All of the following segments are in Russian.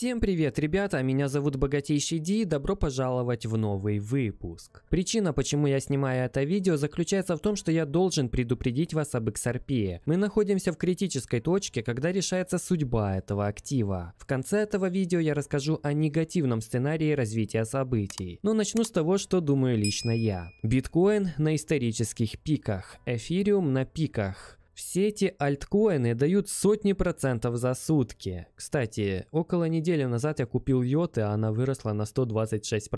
Всем привет, ребята, меня зовут Богатейший Ди и добро пожаловать в новый выпуск. Причина, почему я снимаю это видео, заключается в том, что я должен предупредить вас об XRP. Мы находимся в критической точке, когда решается судьба этого актива. В конце этого видео я расскажу о негативном сценарии развития событий. Но начну с того, что думаю лично я. Биткоин на исторических пиках, эфириум на пиках, все эти альткоины дают сотни процентов за сутки. Кстати, около недели назад я купил йоты, а она выросла на 126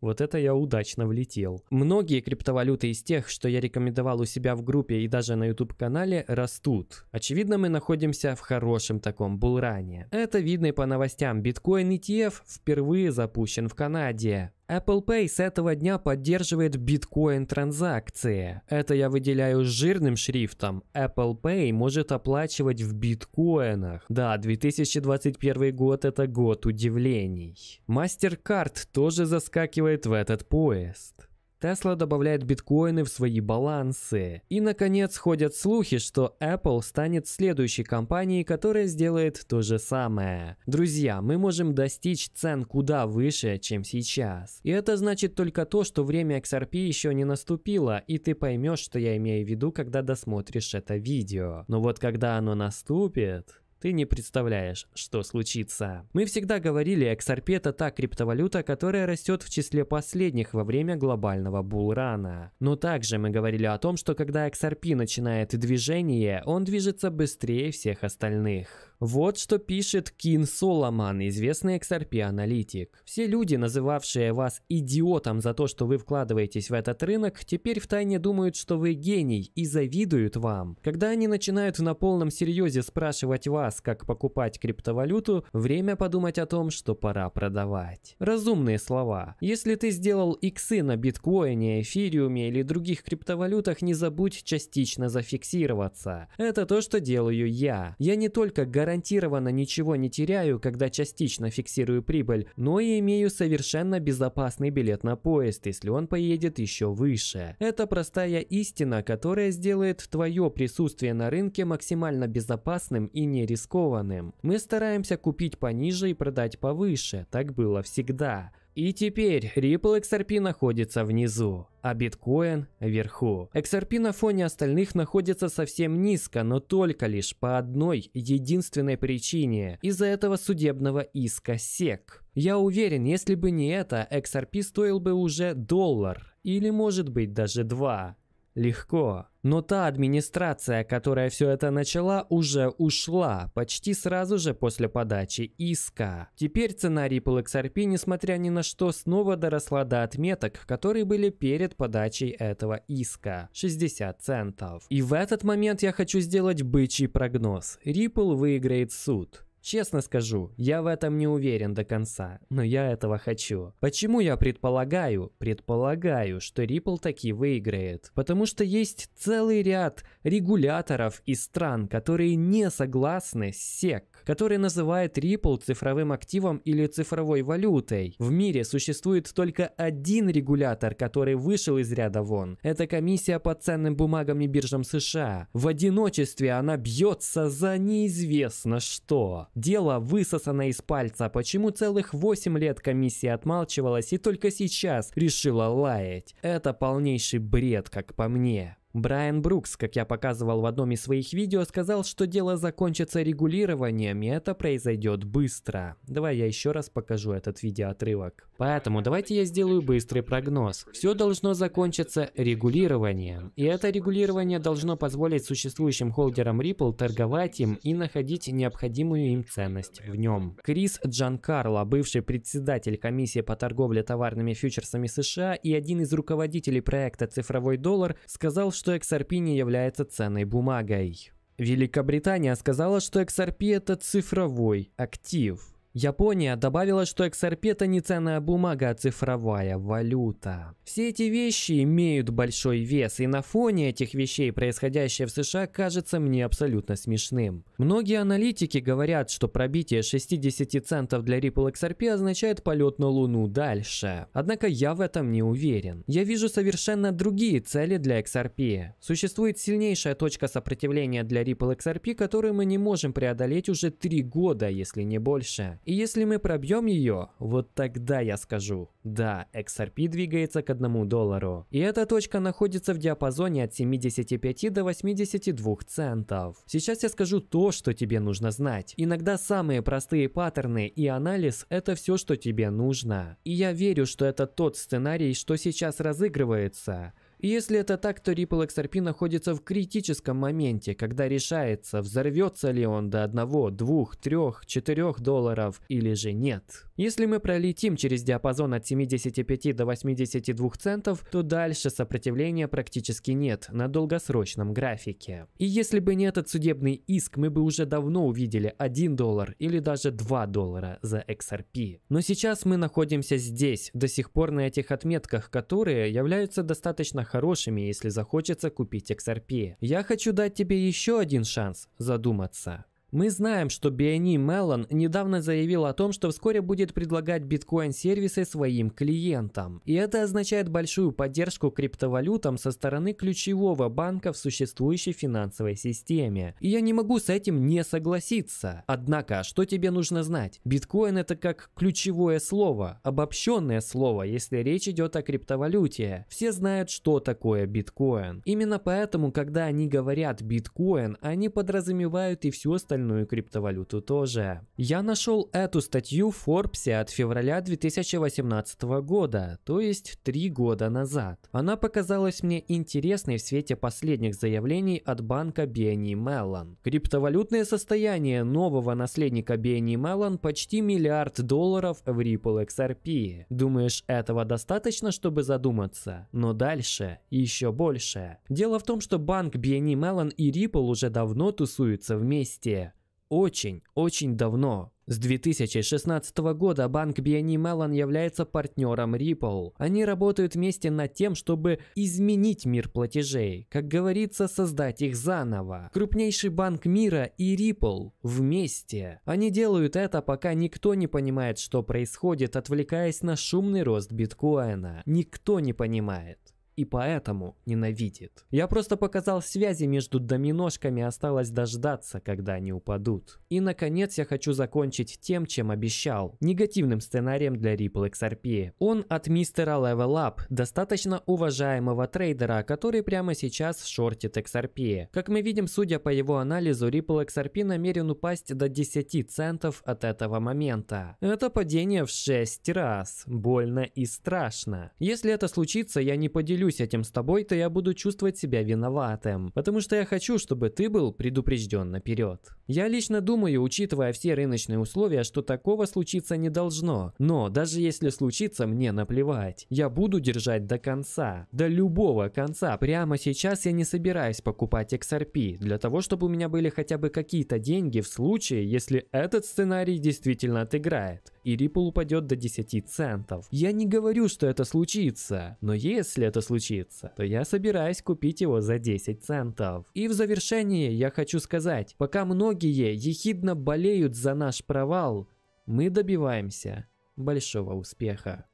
Вот это я удачно влетел. Многие криптовалюты из тех, что я рекомендовал у себя в группе и даже на YouTube-канале, растут. Очевидно, мы находимся в хорошем таком булране. Это видно и по новостям. Биткоин ETF впервые запущен в Канаде. Apple Pay с этого дня поддерживает биткоин-транзакции. Это я выделяю жирным шрифтом. Apple Pay может оплачивать в биткоинах. Да, 2021 год это год удивлений. MasterCard тоже заскакивает в этот поезд. Tesla добавляет биткоины в свои балансы. И, наконец, ходят слухи, что Apple станет следующей компанией, которая сделает то же самое. Друзья, мы можем достичь цен куда выше, чем сейчас. И это значит только то, что время XRP еще не наступило, и ты поймешь, что я имею в виду, когда досмотришь это видео. Но вот когда оно наступит... Ты не представляешь, что случится. Мы всегда говорили, XRP это та криптовалюта, которая растет в числе последних во время глобального булрана. Но также мы говорили о том, что когда XRP начинает движение, он движется быстрее всех остальных. Вот что пишет Кин Соломан, известный XRP-аналитик. Все люди, называвшие вас идиотом за то, что вы вкладываетесь в этот рынок, теперь втайне думают, что вы гений и завидуют вам. Когда они начинают на полном серьезе спрашивать вас, как покупать криптовалюту, время подумать о том, что пора продавать. Разумные слова. Если ты сделал иксы на биткоине, эфириуме или других криптовалютах, не забудь частично зафиксироваться. Это то, что делаю я. Я не только гарантирую гарантированно ничего не теряю, когда частично фиксирую прибыль, но и имею совершенно безопасный билет на поезд, если он поедет еще выше. Это простая истина, которая сделает твое присутствие на рынке максимально безопасным и не рискованным. Мы стараемся купить пониже и продать повыше, так было всегда. И теперь Ripple XRP находится внизу, а биткоин вверху. XRP на фоне остальных находится совсем низко, но только лишь по одной единственной причине – из-за этого судебного иска SEC. Я уверен, если бы не это, XRP стоил бы уже доллар, или может быть даже два легко. Но та администрация, которая все это начала, уже ушла почти сразу же после подачи иска. Теперь цена Ripple XRP, несмотря ни на что, снова доросла до отметок, которые были перед подачей этого иска – 60 центов. И в этот момент я хочу сделать бычий прогноз. Ripple выиграет суд. Честно скажу, я в этом не уверен до конца, но я этого хочу. Почему я предполагаю? Предполагаю, что Ripple таки выиграет. Потому что есть целый ряд регуляторов и стран, которые не согласны с SEC, которые называют Ripple цифровым активом или цифровой валютой. В мире существует только один регулятор, который вышел из ряда вон. Это комиссия по ценным бумагам и биржам США. В одиночестве она бьется за неизвестно что. Дело высосано из пальца, почему целых 8 лет комиссия отмалчивалась и только сейчас решила лаять. Это полнейший бред, как по мне. Брайан Брукс, как я показывал в одном из своих видео, сказал, что дело закончится регулированием, и это произойдет быстро. Давай я еще раз покажу этот видеоотрывок. Поэтому давайте я сделаю быстрый прогноз. Все должно закончиться регулированием. И это регулирование должно позволить существующим холдерам Ripple торговать им и находить необходимую им ценность в нем. Крис Джанкарло, бывший председатель комиссии по торговле товарными фьючерсами США и один из руководителей проекта «Цифровой доллар», сказал, что что XRP не является ценной бумагой. Великобритания сказала, что XRP это цифровой актив – Япония добавила, что XRP это не ценная бумага, а цифровая валюта. Все эти вещи имеют большой вес, и на фоне этих вещей происходящее в США кажется мне абсолютно смешным. Многие аналитики говорят, что пробитие 60 центов для Ripple XRP означает полет на Луну дальше. Однако я в этом не уверен. Я вижу совершенно другие цели для XRP. Существует сильнейшая точка сопротивления для Ripple XRP, которую мы не можем преодолеть уже три года, если не больше. И если мы пробьем ее, вот тогда я скажу. Да, XRP двигается к 1 доллару. И эта точка находится в диапазоне от 75 до 82 центов. Сейчас я скажу то, что тебе нужно знать. Иногда самые простые паттерны и анализ – это все, что тебе нужно. И я верю, что это тот сценарий, что сейчас разыгрывается – если это так, то Ripple XRP находится в критическом моменте, когда решается, взорвется ли он до 1, 2, 3, 4 долларов или же нет. Если мы пролетим через диапазон от 75 до 82 центов, то дальше сопротивления практически нет на долгосрочном графике. И если бы не этот судебный иск, мы бы уже давно увидели 1 доллар или даже 2 доллара за XRP. Но сейчас мы находимся здесь, до сих пор на этих отметках, которые являются достаточно хорошими, если захочется купить XRP. Я хочу дать тебе еще один шанс задуматься. Мы знаем, что Биони Меллон e недавно заявил о том, что вскоре будет предлагать биткоин-сервисы своим клиентам. И это означает большую поддержку криптовалютам со стороны ключевого банка в существующей финансовой системе. И я не могу с этим не согласиться. Однако, что тебе нужно знать? Биткоин это как ключевое слово, обобщенное слово, если речь идет о криптовалюте. Все знают, что такое биткоин. Именно поэтому, когда они говорят биткоин, они подразумевают и все остальное остальную криптовалюту тоже. Я нашел эту статью в Forbes от февраля 2018 года, то есть три года назад. Она показалась мне интересной в свете последних заявлений от банка BNI Меллон. Криптовалютное состояние нового наследника BNI Меллон почти миллиард долларов в Ripple XRP. Думаешь, этого достаточно, чтобы задуматься? Но дальше еще больше. Дело в том, что банк BNI Mellon и Ripple уже давно тусуются вместе очень-очень давно. С 2016 года банк BNE Mellon является партнером Ripple. Они работают вместе над тем, чтобы изменить мир платежей, как говорится, создать их заново. Крупнейший банк мира и Ripple вместе. Они делают это, пока никто не понимает, что происходит, отвлекаясь на шумный рост биткоина. Никто не понимает и поэтому ненавидит. Я просто показал связи между доминошками, осталось дождаться, когда они упадут. И наконец я хочу закончить тем, чем обещал. Негативным сценарием для Ripple XRP. Он от мистера Level Up, достаточно уважаемого трейдера, который прямо сейчас шортит XRP. Как мы видим, судя по его анализу, Ripple XRP намерен упасть до 10 центов от этого момента. Это падение в 6 раз. Больно и страшно. Если это случится, я не поделюсь поделюсь этим с тобой, то я буду чувствовать себя виноватым, потому что я хочу, чтобы ты был предупрежден наперед. Я лично думаю, учитывая все рыночные условия, что такого случиться не должно, но даже если случится, мне наплевать. Я буду держать до конца, до любого конца. Прямо сейчас я не собираюсь покупать XRP, для того, чтобы у меня были хотя бы какие-то деньги в случае, если этот сценарий действительно отыграет и Ripple упадет до 10 центов. Я не говорю, что это случится, но если это случится, то я собираюсь купить его за 10 центов. И в завершении я хочу сказать, пока многие ехидно болеют за наш провал, мы добиваемся большого успеха.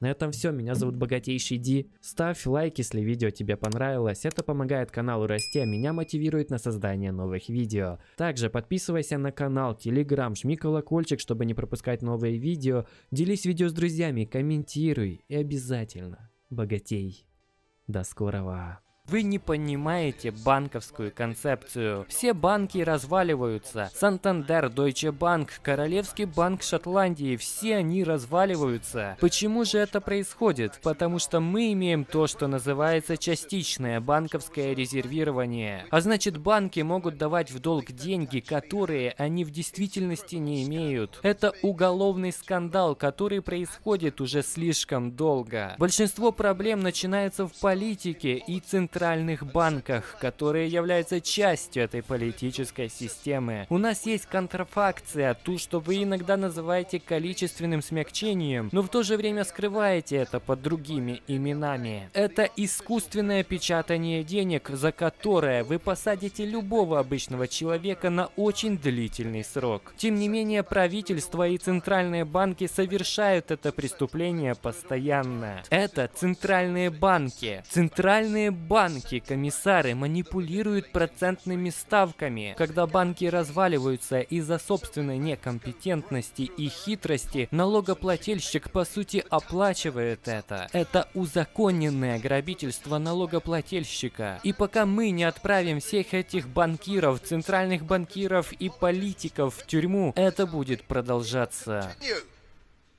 На этом все, меня зовут Богатейший Ди. Ставь лайк, если видео тебе понравилось, это помогает каналу расти, а меня мотивирует на создание новых видео. Также подписывайся на канал, телеграм, жми колокольчик, чтобы не пропускать новые видео, делись видео с друзьями, комментируй и обязательно богатей. До скорого! Вы не понимаете банковскую концепцию. Все банки разваливаются. Сантандер, Deutsche Bank, Королевский банк Шотландии, все они разваливаются. Почему же это происходит? Потому что мы имеем то, что называется частичное банковское резервирование. А значит, банки могут давать в долг деньги, которые они в действительности не имеют. Это уголовный скандал, который происходит уже слишком долго. Большинство проблем начинается в политике и центральном центральных банках, которые являются частью этой политической системы. У нас есть контрафакция, ту, что вы иногда называете количественным смягчением, но в то же время скрываете это под другими именами. Это искусственное печатание денег, за которое вы посадите любого обычного человека на очень длительный срок. Тем не менее, правительство и центральные банки совершают это преступление постоянно. Это центральные банки. Центральные банки Банки, комиссары манипулируют процентными ставками. Когда банки разваливаются из-за собственной некомпетентности и хитрости, налогоплательщик по сути оплачивает это. Это узаконенное грабительство налогоплательщика. И пока мы не отправим всех этих банкиров, центральных банкиров и политиков в тюрьму, это будет продолжаться.